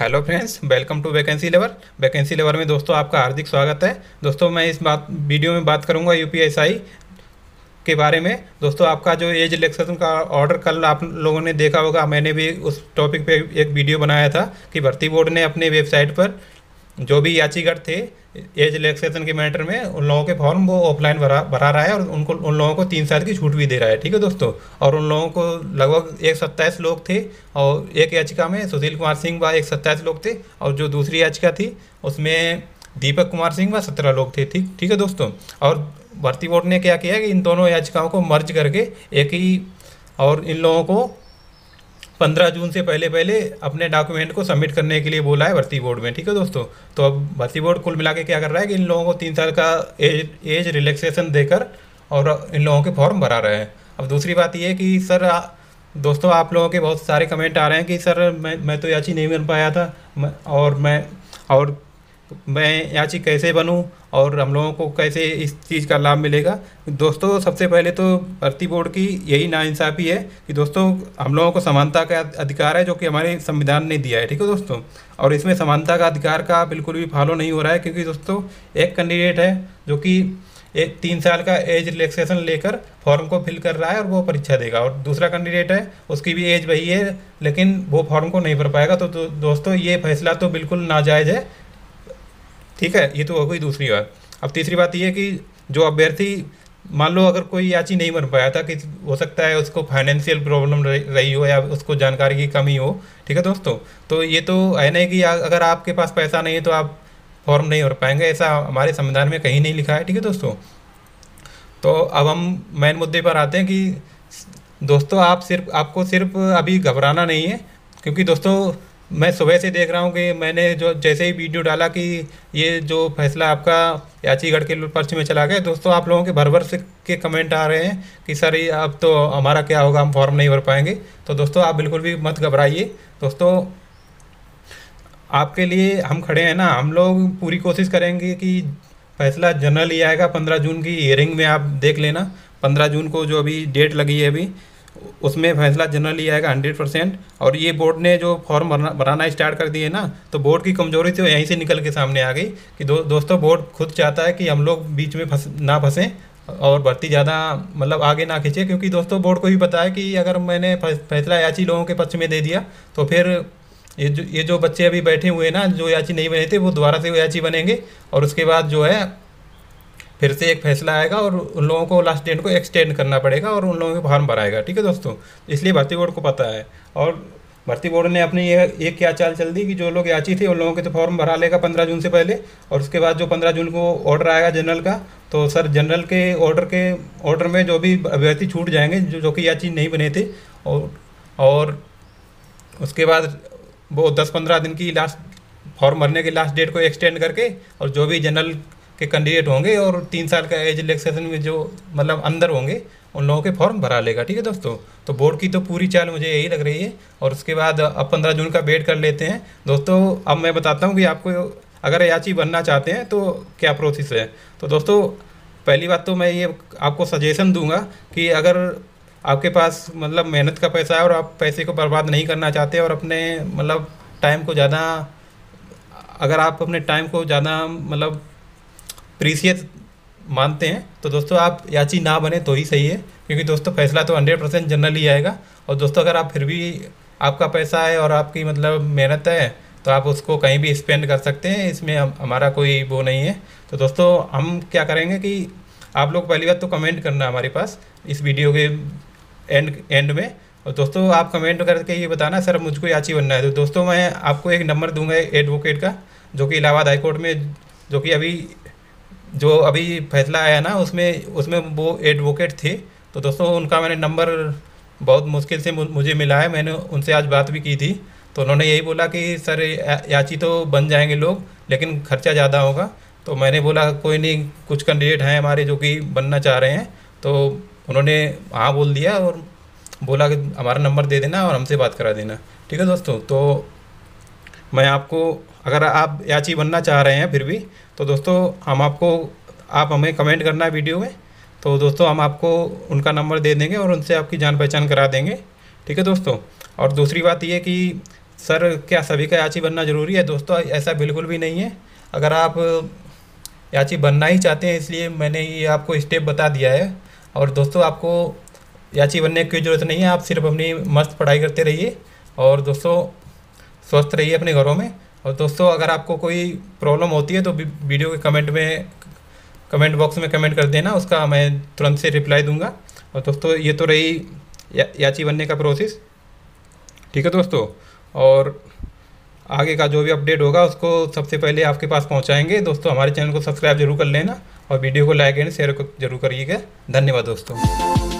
hello friends welcome to vacancy lever vacancy lever में दोस्तों आपका हार्दिक स्वागत है दोस्तों मैं इस बात वीडियो में बात करूंगा यू के बारे में दोस्तों आपका जो एज रिलैक्सेशन का ऑर्डर कल आप लोगों ने देखा होगा मैंने भी उस टॉपिक पे एक वीडियो बनाया था कि भर्ती बोर्ड ने अपने वेबसाइट पर जो भी याचीगढ़ थे एज रिलैक्सेशन के मैटर में उन लोगों के फॉर्म वो ऑफलाइन भरा भरा रहा है और उनको उन लोगों को तीन साल की छूट भी दे रहा है ठीक है दोस्तों और उन लोगों को लगभग एक सत्ताईस लोग थे और एक याचिका में सुशील कुमार सिंह व एक सत्ताईस लोग थे और जो दूसरी याचिका थी उसमें दीपक कुमार सिंह व सत्रह लोग थे ठीक ठीक है दोस्तों और भर्ती बोर्ड ने क्या किया कि इन दोनों याचिकाओं को मर्ज करके एक ही और इन लोगों को पंद्रह जून से पहले पहले अपने डॉक्यूमेंट को सबमिट करने के लिए बोला है भर्ती बोर्ड में ठीक है दोस्तों तो अब भर्ती बोर्ड कुल मिला के क्या कर रहा है कि इन लोगों को तीन साल का एज एज रिलैक्सेशन देकर और इन लोगों के फॉर्म भरा रहे हैं अब दूसरी बात ये है कि सर दोस्तों आप लोगों के बहुत सारे कमेंट आ रहे हैं कि सर मैं मैं तो याची नहीं बन पाया था और मैं और मैं याची कैसे बनूँ और हम लोगों को कैसे इस चीज़ का लाभ मिलेगा दोस्तों सबसे पहले तो भर्ती बोर्ड की यही नाइंसाफ़ी है कि दोस्तों हम लोगों को समानता का अधिकार है जो कि हमारे संविधान ने दिया है ठीक है दोस्तों और इसमें समानता का अधिकार का बिल्कुल भी फॉलो नहीं हो रहा है क्योंकि दोस्तों एक कैंडिडेट है जो कि एक तीन साल का एज रिलैक्सेशन लेकर फॉर्म को फिल कर रहा है और वो परीक्षा देगा और दूसरा कैंडिडेट है उसकी भी एज वही है लेकिन वो फॉर्म को नहीं भर पाएगा तो, तो दोस्तों ये फैसला तो बिल्कुल नाजायज़ है ठीक है ये तो हो गई दूसरी बात अब तीसरी बात ये है कि जो अभ्यर्थी मान लो अगर कोई याची नहीं बन पाया था कि हो सकता है उसको फाइनेंशियल प्रॉब्लम रही हो या उसको जानकारी की कमी हो ठीक है दोस्तों तो ये तो है नहीं कि अगर आपके पास पैसा नहीं है तो आप फॉर्म नहीं भर पाएंगे ऐसा हमारे संविधान में कहीं नहीं लिखा है ठीक है दोस्तों तो अब हम मेन मुद्दे पर आते हैं कि दोस्तों आप सिर्फ आपको सिर्फ अभी घबराना नहीं है क्योंकि दोस्तों मैं सुबह से देख रहा हूँ कि मैंने जो जैसे ही वीडियो डाला कि ये जो फैसला आपका याचीगढ़ के पर्ची में चला गया दोस्तों आप लोगों के भर भर से के कमेंट आ रहे हैं कि सर ये अब तो हमारा क्या होगा हम फॉर्म नहीं भर पाएंगे तो दोस्तों आप बिल्कुल भी मत घबराइए दोस्तों आपके लिए हम खड़े हैं ना हम लोग पूरी कोशिश करेंगे कि फैसला जनरल ही आएगा पंद्रह जून की हियरिंग में आप देख लेना पंद्रह जून को जो अभी डेट लगी है अभी उसमें फैसला जनरली आएगा हंड्रेड परसेंट और ये बोर्ड ने जो फॉर्म भरना बनाना स्टार्ट कर दिए ना तो बोर्ड की कमजोरी थी यहीं से निकल के सामने आ गई कि दो, दोस्तों बोर्ड खुद चाहता है कि हम लोग बीच में फंस ना फंसें और भर्ती ज़्यादा मतलब आगे ना खींचे क्योंकि दोस्तों बोर्ड को भी पता है कि अगर मैंने फैसला याची लोगों के पक्ष में दे दिया तो फिर ये जो ये जो बच्चे अभी बैठे हुए हैं ना जो याची नहीं बने थे वो दोबारा से याची बनेंगे और उसके बाद जो है फिर से एक फैसला आएगा और उन लोगों को लास्ट डेट को एक्सटेंड करना पड़ेगा और उन लोगों के फॉर्म भराएगा ठीक है दोस्तों इसलिए भर्ती बोर्ड को पता है और भर्ती बोर्ड ने अपनी ये एक क्या चाल चल दी कि जो लोग याची थे उन लोगों के तो फॉर्म भरा लेगा पंद्रह जून से पहले और उसके बाद जो पंद्रह जून को ऑर्डर आएगा जनरल का तो सर जनरल के ऑर्डर के ऑर्डर में जो भी अभ्यर्थी छूट जाएंगे जो जो कि याची नहीं बने थे और और उसके बाद वो दस पंद्रह दिन की लास्ट फॉर्म भरने की लास्ट डेट को एक्सटेंड करके और जो भी जनरल के कैंडिडेट होंगे और तीन साल का एज रिलेक्सेशन में जो मतलब अंदर होंगे उन लोगों के फॉर्म भरा लेगा ठीक है दोस्तों तो बोर्ड की तो पूरी चाल मुझे यही लग रही है और उसके बाद अब पंद्रह जून का वेट कर लेते हैं दोस्तों अब मैं बताता हूँ कि आपको अगर याची बनना चाहते हैं तो क्या प्रोसेस है तो दोस्तों पहली बात तो मैं ये आपको सजेशन दूंगा कि अगर आपके पास मतलब मेहनत का पैसा है और आप पैसे को बर्बाद नहीं करना चाहते और अपने मतलब टाइम को ज़्यादा अगर आप अपने टाइम को ज़्यादा मतलब प्रीसियस मानते हैं तो दोस्तों आप याची ना बने तो ही सही है क्योंकि दोस्तों फैसला तो हंड्रेड परसेंट जनरल ही आएगा और दोस्तों अगर आप फिर भी आपका पैसा है और आपकी मतलब मेहनत है तो आप उसको कहीं भी स्पेंड कर सकते हैं इसमें हमारा कोई वो नहीं है तो दोस्तों हम क्या करेंगे कि आप लोग पहली बार तो कमेंट करना हमारे पास इस वीडियो के एंड एंड में और दोस्तों आप कमेंट करके ये बताना सर मुझको याची बनना है तो दोस्तों मैं आपको एक नंबर दूंगा एडवोकेट का जो कि इलाहाबाद हाईकोर्ट में जो कि अभी जो अभी फैसला आया ना उसमें उसमें वो एडवोकेट थे तो दोस्तों उनका मैंने नंबर बहुत मुश्किल से मुझे मिला है मैंने उनसे आज बात भी की थी तो उन्होंने यही बोला कि सर याची तो बन जाएंगे लोग लेकिन खर्चा ज़्यादा होगा तो मैंने बोला कोई नहीं कुछ कैंडिडेट हैं हमारे जो कि बनना चाह रहे हैं तो उन्होंने हाँ बोल दिया और बोला कि हमारा नंबर दे देना और हमसे बात करा देना ठीक है दोस्तों तो मैं आपको अगर आप याची बनना चाह रहे हैं फिर भी तो दोस्तों हम आपको आप हमें कमेंट करना है वीडियो में तो दोस्तों हम आपको उनका नंबर दे देंगे और उनसे आपकी जान पहचान करा देंगे ठीक है दोस्तों और दूसरी बात ये कि सर क्या सभी का याची बनना ज़रूरी है दोस्तों ऐसा बिल्कुल भी नहीं है अगर आप याची बनना ही चाहते हैं इसलिए मैंने ये आपको स्टेप बता दिया है और दोस्तों आपको याची बनने की ज़रूरत नहीं है आप सिर्फ अपनी मस्त पढ़ाई करते रहिए और दोस्तों स्वस्थ रहिए अपने घरों में और दोस्तों अगर आपको कोई प्रॉब्लम होती है तो वीडियो के कमेंट में कमेंट बॉक्स में कमेंट कर देना उसका मैं तुरंत से रिप्लाई दूंगा और दोस्तों ये तो रही या, याची बनने का प्रोसेस ठीक है दोस्तों और आगे का जो भी अपडेट होगा उसको सबसे पहले आपके पास पहुंचाएंगे दोस्तों हमारे चैनल को सब्सक्राइब जरूर कर लेना और वीडियो को लाइक एंड शेयर जरूर करिएगा धन्यवाद दोस्तों